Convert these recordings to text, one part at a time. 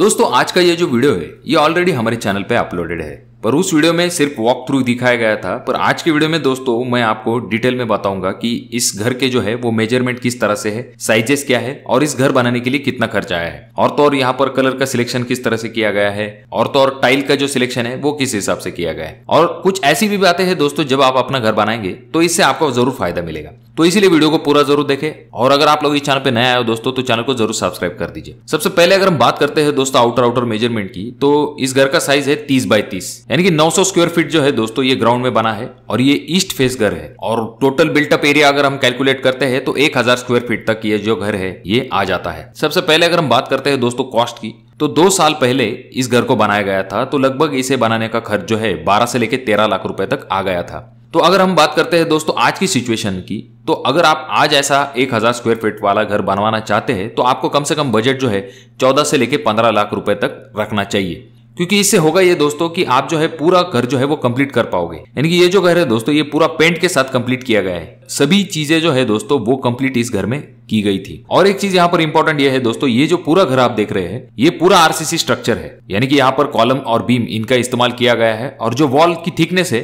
दोस्तों आज का ये जो वीडियो है ये ऑलरेडी हमारे चैनल पे अपलोडेड है पर उस वीडियो में सिर्फ वॉक थ्रू दिखाया गया था पर आज के वीडियो में दोस्तों मैं आपको डिटेल में बताऊंगा कि इस घर के जो है वो मेजरमेंट किस तरह से है साइजेस क्या है और इस घर बनाने के लिए कितना खर्च आया है और तो और यहाँ पर कलर का सिलेक्शन किस तरह से किया गया है और तो और टाइल का जो सिलेक्शन है वो किस हिसाब से किया गया है और कुछ ऐसी भी बातें हैं दोस्तों जब आप अपना घर बनाएंगे तो इससे आपको जरूर फायदा मिलेगा तो इसीलिए वीडियो को पूरा जरूर देखें और अगर आप लोग इस चैनल पे नया आए हो दोस्तों तो चैनल को जरूर सब्सक्राइब कर दीजिए सबसे पहले अगर हम बात करते हैं दोस्तों आउटर आउटर मेजरमेंट की तो इस घर का साइज है तीस बाय तीस यानी कि 900 स्क्वायर फीट जो है दोस्तों ये ग्राउंड में बना है और ये ईस्ट फेस घर है और टोटल बिल्टअप एरिया अगर हम कैलकुलेट करते हैं तो 1000 स्क्वायर फीट तक ये जो घर है ये आ जाता है सबसे पहले अगर हम बात करते हैं दोस्तों कॉस्ट की तो दो साल पहले इस घर को बनाया गया था तो लगभग इसे बनाने का खर्च जो है बारह से लेकर तेरह लाख रुपए तक आ गया था तो अगर हम बात करते हैं दोस्तों आज की सिचुएशन की तो अगर आप आज ऐसा एक हजार स्क्वायर फीट वाला घर बनवाना चाहते हैं तो आपको कम से कम बजट जो है चौदह से लेकर पंद्रह लाख रुपए तक रखना चाहिए क्योंकि इससे होगा ये दोस्तों कि आप जो है पूरा घर जो है वो कंप्लीट कर पाओगे यानी कि ये जो घर है दोस्तों ये पूरा पेंट के साथ कंप्लीट किया गया है सभी चीजें जो है दोस्तों वो कंप्लीट इस घर में की गई थी और एक चीज यहाँ पर इंपॉर्टेंट ये है दोस्तों ये जो पूरा घर आप देख रहे हैं ये पूरा आरसीसी स्ट्रक्चर है यानी कि यहाँ पर कॉलम और बीम इनका इस्तेमाल किया गया है और जो वॉल की थिकनेस है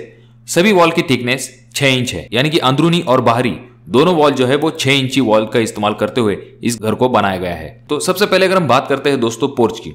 सभी वॉल की थिकनेस छह इंच है यानी कि अंदरूनी और बाहरी दोनों वॉल जो है वो छह इंची वॉल का इस्तेमाल करते हुए इस घर को बनाया गया है तो सबसे पहले अगर हम बात करते हैं दोस्तों पोर्च की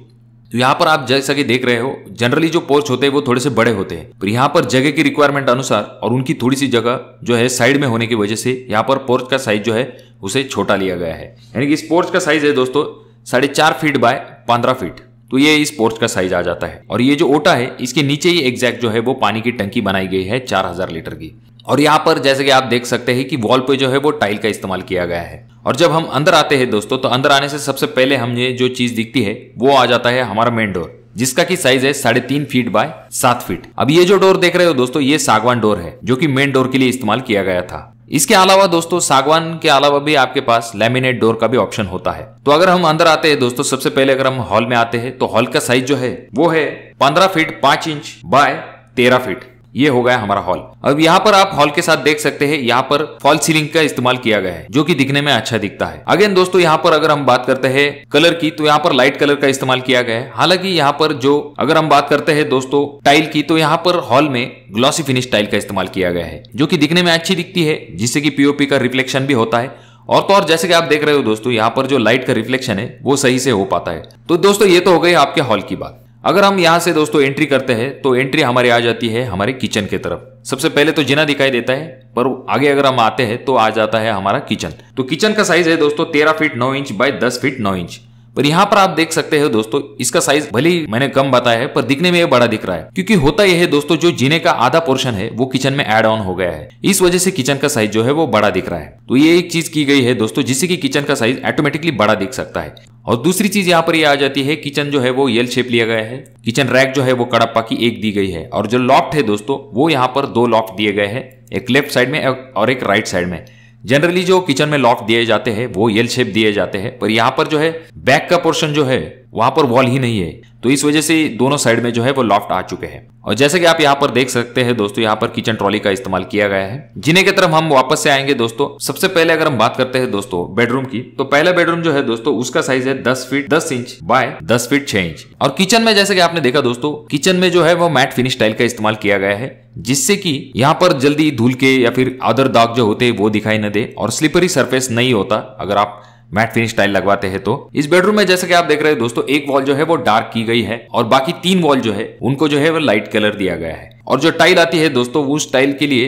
तो यहाँ पर आप जैसा कि देख रहे हो जनरली जो पोर्च होते हैं वो थोड़े से बड़े होते हैं पर यहाँ पर जगह की रिक्वायरमेंट अनुसार और उनकी थोड़ी सी जगह जो है साइड में होने की वजह से यहाँ पर पोर्च का साइज जो है उसे छोटा लिया गया है यानी कि इस पोर्च का साइज है दोस्तों साढ़े चार फीट बाय पंद्रह फीट तो ये इस पोर्च का साइज आ जाता है और ये जो ओटा है इसके नीचे ही एग्जैक्ट जो है वो पानी की टंकी बनाई गई है चार हजार लीटर की और यहाँ पर जैसे कि आप देख सकते हैं कि वॉल पे जो है वो टाइल का इस्तेमाल किया गया है और जब हम अंदर आते हैं दोस्तों तो अंदर आने से सबसे पहले हमें जो चीज दिखती है वो आ जाता है हमारा मेन डोर जिसका की साइज है साढ़े तीन फीट बाय सात फीट अब ये जो डोर देख रहे हो दोस्तों ये सागवान डोर है जो कि मेन डोर के लिए इस्तेमाल किया गया था इसके अलावा दोस्तों सागवान के अलावा भी आपके पास लेमिनेट डोर का भी ऑप्शन होता है तो अगर हम अंदर आते हैं दोस्तों सबसे पहले अगर हम हॉल में आते हैं तो हॉल का साइज जो है वो है पंद्रह फीट पांच इंच बाय तेरह फीट ये हो गया हमारा हॉल अब यहाँ पर आप हॉल के साथ देख सकते हैं यहाँ पर फॉल सीलिंग का इस्तेमाल किया गया है जो कि दिखने में अच्छा दिखता है अगेन दोस्तों यहाँ पर अगर हम बात करते हैं कलर की तो यहाँ पर लाइट कलर का इस्तेमाल किया गया है हालांकि यहाँ पर जो अगर हम बात करते हैं दोस्तों टाइल की तो यहाँ पर हॉल में ग्लॉसी फिनिश टाइल का इस्तेमाल किया गया है जो की दिखने में अच्छी दिखती है जिससे की पीओपी का रिफ्लेक्शन भी होता है और तो और जैसे कि आप देख रहे हो दोस्तों यहाँ पर जो लाइट का रिफ्लेक्शन है वो सही से हो पाता है तो दोस्तों ये तो हो गई आपके हॉल की बात अगर हम यहाँ से दोस्तों एंट्री करते हैं तो एंट्री हमारी आ जाती है हमारे किचन के तरफ सबसे पहले तो जिना दिखाई देता है पर आगे अगर हम आते हैं तो आ जाता है हमारा किचन तो किचन का साइज है दोस्तों तेरह फीट नौ इंच बाय दस फीट नौ इंच पर यहाँ पर आप देख सकते हो दोस्तों इसका साइज भले ही मैंने कम बताया है पर दिखने में ये बड़ा दिख रहा है क्योंकि होता यह है दोस्तों जो जीने का आधा पोर्शन है वो किचन में एड ऑन हो गया है इस वजह से किचन का साइज जो है वो बड़ा दिख रहा है तो ये एक चीज की गई है दोस्तों जिससे की किचन का साइज ऑटोमेटिकली बड़ा दिख सकता है और दूसरी चीज यहाँ पर ये आ जाती है किचन जो है वो येल शेप लिया गया है किचन रैक जो है वो कड़प्पा की एक दी गई है और जो लॉफ्ट है दोस्तों वो यहाँ पर दो लॉफ्ट दिए गए हैं एक लेफ्ट साइड में और एक राइट साइड में जनरली जो किचन में लॉक दिए जाते हैं वो येल शेप दिए जाते हैं पर यहाँ पर जो है बैक का पोर्शन जो है वहां पर वॉल ही नहीं है तो इस वजह से दोनों साइड में जो है वो लॉफ्ट आ चुके हैं और जैसे कि आप यहाँ पर देख सकते हैं दोस्तों यहाँ पर किचन ट्रॉली का इस्तेमाल किया गया है जिने की तरफ हम वापस से आएंगे दोस्तों सबसे पहले अगर हम बात करते हैं दोस्तों बेडरूम की तो पहला बेडरूम जो है दोस्तों उसका साइज है दस फीट दस इंच बाय दस फीट छह इंच और किचन में जैसे कि आपने देखा दोस्तों किचन में जो है वो मैट फिनिश टाइल का इस्तेमाल किया गया है जिससे कि यहाँ पर जल्दी धूल के या फिर अदर दाग जो होते हैं वो दिखाई न दे और स्लिपरी सरफेस नहीं होता अगर आप मैट फिनिश टाइल लगवाते हैं तो इस बेडरूम में जैसा कि आप देख रहे हैं दोस्तों एक वॉल जो है वो डार्क की गई है और बाकी तीन वॉल जो है उनको जो है वो लाइट कलर दिया गया है और जो टाइल आती है दोस्तों उस टाइल के लिए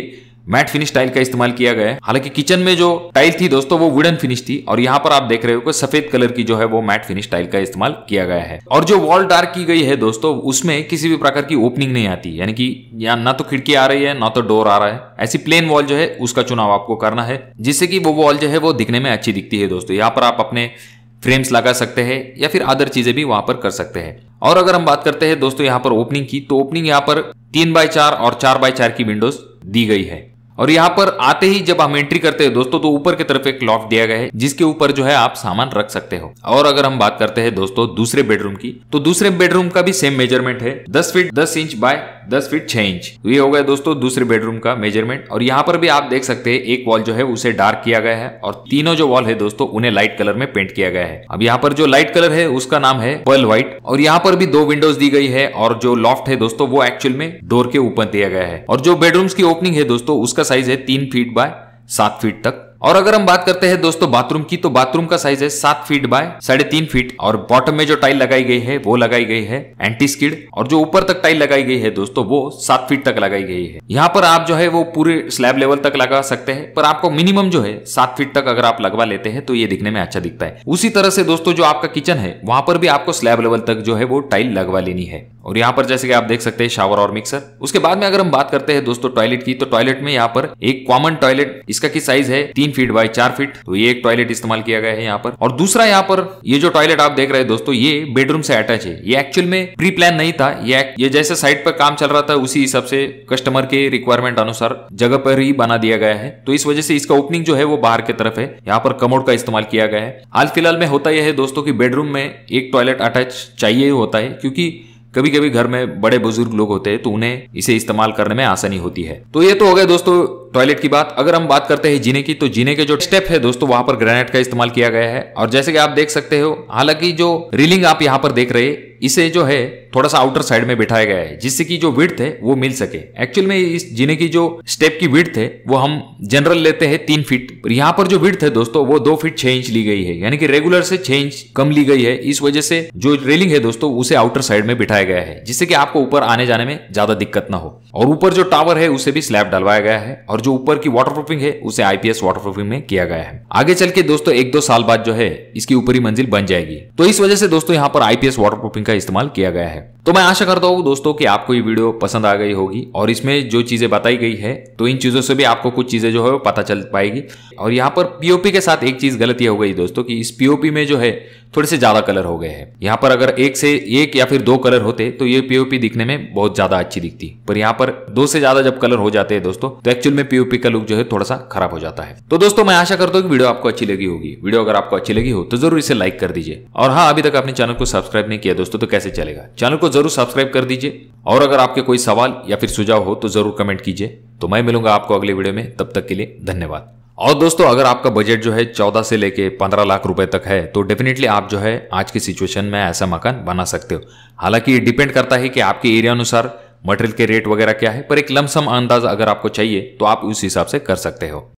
मैट फिनिश टाइल का इस्तेमाल किया गया है हालांकि किचन में जो टाइल थी दोस्तों वो वुडन फिनिश थी और यहाँ पर आप देख रहे हो सफेद कलर की जो है वो मैट फिनिश टाइल का इस्तेमाल किया गया है और जो वॉल डार्क की गई है दोस्तों उसमें किसी भी प्रकार की ओपनिंग नहीं आती यानी कि यहाँ ना तो खिड़की आ रही है ना तो डोर आ रहा है ऐसी प्लेन वॉल जो है उसका चुनाव आपको करना है जिससे कि वो वॉल जो है वो दिखने में अच्छी दिखती है दोस्तों यहाँ पर आप अपने फ्रेम्स लगा सकते हैं या फिर अदर चीजें भी वहां पर कर सकते हैं और अगर हम बात करते हैं दोस्तों यहाँ पर ओपनिंग की तो ओपनिंग यहाँ पर तीन बाय चार और चार बाय चार की विंडोज दी गई है और यहाँ पर आते ही जब हम एंट्री करते हैं दोस्तों तो ऊपर की तरफ एक लॉक दिया गया है जिसके ऊपर जो है आप सामान रख सकते हो और अगर हम बात करते हैं दोस्तों दूसरे बेडरूम की तो दूसरे बेडरूम का भी सेम मेजरमेंट है दस फीट दस इंच बाय दस फीट छह इंच तो ये हो गया दोस्तों दूसरे बेडरूम का मेजरमेंट और यहाँ पर भी आप देख सकते हैं एक वॉल जो है उसे डार्क किया गया है और तीनों जो वॉल है दोस्तों उन्हें लाइट कलर में पेंट किया गया है अब यहाँ पर जो लाइट कलर है उसका नाम है पर्ल व्हाइट और यहाँ पर भी दो विंडोज दी गई है और जो लॉफ्ट है दोस्तों वो एक्चुअल में डोर के ऊपर दिया गया है और जो बेडरूम्स की ओपनिंग है दोस्तों उसका साइज है तीन फीट बाय सात फीट तक और अगर हम बात करते हैं दोस्तों बाथरूम की तो बाथरूम का साइज है सात फीट बाय साढ़े तीन फीट और बॉटम में जो टाइल लगाई गई है वो लगाई गई है एंटी स्किड और जो ऊपर तक टाइल लगाई गई है दोस्तों वो सात फीट तक लगाई गई है यहाँ पर आप जो है वो पूरे स्लैब लेवल तक लगा सकते हैं पर आपको मिनिमम जो है सात फीट तक अगर आप लगवा लेते हैं तो ये दिखने में अच्छा दिखता है उसी तरह से दोस्तों जो आपका किचन है वहां पर भी आपको स्लैब लेवल तक जो है वो टाइल लगवा लेनी है और यहाँ पर जैसे कि आप देख सकते हैं शावर और मिक्सर उसके बाद में अगर हम बात करते हैं दोस्तों टॉयलेट की तो टॉयलेट में यहाँ पर एक कॉमन टॉयलेट इसका की साइज है तीन तीन फीट बाय चार फीट तो ये एक टॉयलेट इस्तेमाल किया गया है यहाँ पर और दूसरा यहाँ पर ये जो टॉयलेट आप देख रहे हैं दोस्तों ये बेडरूम से अटैच है ये एक्चुअल में प्री प्लान नहीं था ये ये जैसे साइट पर काम चल रहा था उसी हिसाब से कस्टमर के रिक्वायरमेंट अनुसार जगह पर ही बना दिया गया है तो इस वजह से इसका ओपनिंग जो है वो बाहर की तरफ है यहाँ पर कमोड का इस्तेमाल किया गया है हाल फिलहाल में होता यह है दोस्तों की बेडरूम में एक टॉयलेट अटैच चाहिए होता है क्योंकि कभी कभी घर में बड़े बुजुर्ग लोग होते हैं तो उन्हें इसे इस्तेमाल करने में आसानी होती है तो ये तो हो गए दोस्तों टॉयलेट की बात अगर हम बात करते हैं जीने की तो जीने के जो स्टेप है दोस्तों वहां पर ग्रेनाइट का इस्तेमाल किया गया है और जैसे कि आप देख सकते हो हालांकि जो रीलिंग आप यहाँ पर देख रहे इसे जो है थोड़ा सा आउटर साइड में बिठाया गया है जिससे कि जो विड्थ है वो मिल सके एक्चुअल में इस जीने की जो स्टेप की विड्थ है वो हम जनरल लेते हैं तीन फीट यहाँ पर जो विड्थ है दोस्तों वो दो फीट छह इंच ली गई है यानी कि रेगुलर से छह इंच कम ली गई है इस वजह से जो रेलिंग है दोस्तों उसे आउटर साइड में बिठाया गया है जिससे कि आपको ऊपर आने जाने में ज्यादा दिक्कत ना हो और ऊपर जो टावर है उसे भी स्लैब डलवाया गया है और जो ऊपर की प्रूफिंग है उसे आईपीएस प्रूफिंग में किया गया है आगे चल के दोस्तों एक दो साल बाद जो है इसकी ऊपरी मंजिल बन जाएगी तो इस वजह से दोस्तों यहाँ पर आईपीएस प्रूफिंग का इस्तेमाल किया गया है तो मैं आशा करता हूँ दोस्तों कि आपको ये वीडियो पसंद आ गई होगी और इसमें जो चीज़ें बताई गई है तो इन चीज़ों से भी आपको कुछ चीज़ें जो है वो पता चल पाएगी और यहाँ पर पीओपी के साथ एक चीज़ गलती हो गई दोस्तों कि इस पीओपी में जो है थोड़े से ज़्यादा कलर हो गए हैं यहाँ पर अगर एक से एक या फिर दो कलर होते तो ये पीओपी दिखने में बहुत ज़्यादा अच्छी दिखती पर यहाँ पर दो से ज़्यादा जब कलर हो जाते हैं दोस्तों तो एक्चुअल में पीओपी का लुक जो है थोड़ा सा खराब हो जाता है तो दोस्तों मैं आशा करता हूँ कि वीडियो आपको अच्छी लगी होगी वीडियो अगर आपको अच्छी लगी हो तो जरूर इसे लाइक कर दीजिए और हाँ अभी तक आपने चैनल को सब्सक्राइब नहीं किया दोस्तों तो कैसे चलेगा चैनल को जरूर सब्सक्राइब कर दीजिए और अगर आपके कोई सवाल या फिर सुझाव हो तो जरूर कमेंट कीजिए तो मैं मिलूंगा आपको अगले वीडियो में तब तक के लिए धन्यवाद और दोस्तों अगर आपका बजट जो है चौदह से लेके पंद्रह लाख रुपए तक है तो डेफिनेटली आप जो है आज की सिचुएशन में ऐसा मकान बना सकते हो हालांकि ये डिपेंड करता है कि आपके एरिया अनुसार मटेरियल के रेट वगैरह क्या है पर एक लमसम अंदाज अगर आपको चाहिए तो आप उस हिसाब से कर सकते हो